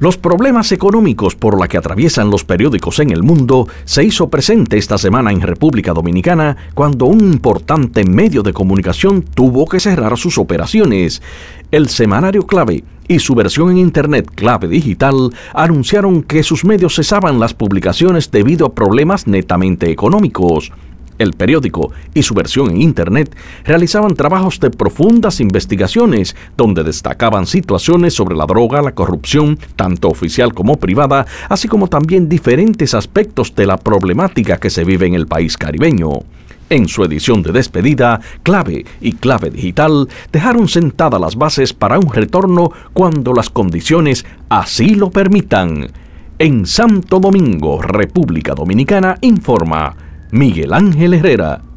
Los problemas económicos por la que atraviesan los periódicos en el mundo se hizo presente esta semana en República Dominicana cuando un importante medio de comunicación tuvo que cerrar sus operaciones. El semanario clave y su versión en Internet clave digital anunciaron que sus medios cesaban las publicaciones debido a problemas netamente económicos el periódico y su versión en Internet realizaban trabajos de profundas investigaciones donde destacaban situaciones sobre la droga, la corrupción, tanto oficial como privada, así como también diferentes aspectos de la problemática que se vive en el país caribeño. En su edición de despedida, Clave y Clave Digital dejaron sentadas las bases para un retorno cuando las condiciones así lo permitan. En Santo Domingo, República Dominicana, informa Miguel Ángel Herrera